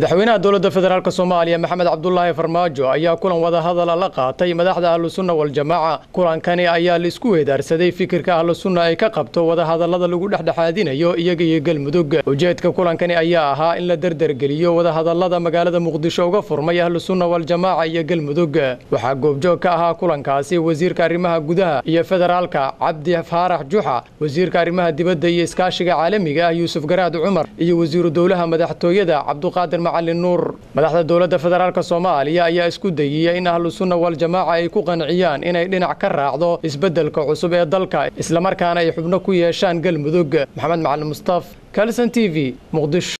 madaxweynaha dowladda federaalk soomaaliya maxamed cabdulaahi farmaajo ayaa kulan wadahadala la qaatay madaxda ahlusunna waljamaaca kulankani ayaa laisku weedaarsaday fikirka ahlusunna ay ka qabto wadahadallada lagu dhexdhexaadinayo iyaga iyo galmudug ujeedka kulankani ayaa ahaa in la derdergeliyo wadahadallada magaalada muqdisho uga furmay ahlusunna waljamaaca iyo galmudug waxaa goobjoog ka ahaa kulankaasi wasiirka arrimaha gudaha iyo federaalka cabdi faarax juxa wasiirka arrimaha dibadda iyo iskaashiga caalamiga ah yuusuf garaad cumar iyo wasiiru dowlaha madaxtooyada cabduqaadir macalin nuur madaxda dowladda federaalk soomaaliya ayaa isku dayiya in ahlusunna waljamaaca ay ku qanciyaan inay dhinac ka raacdo isbeddelka cusub ee dalka isla markaana ay xubno ku yeeshaan galmudug maxamed macalin mustaf kalson t v muqdisho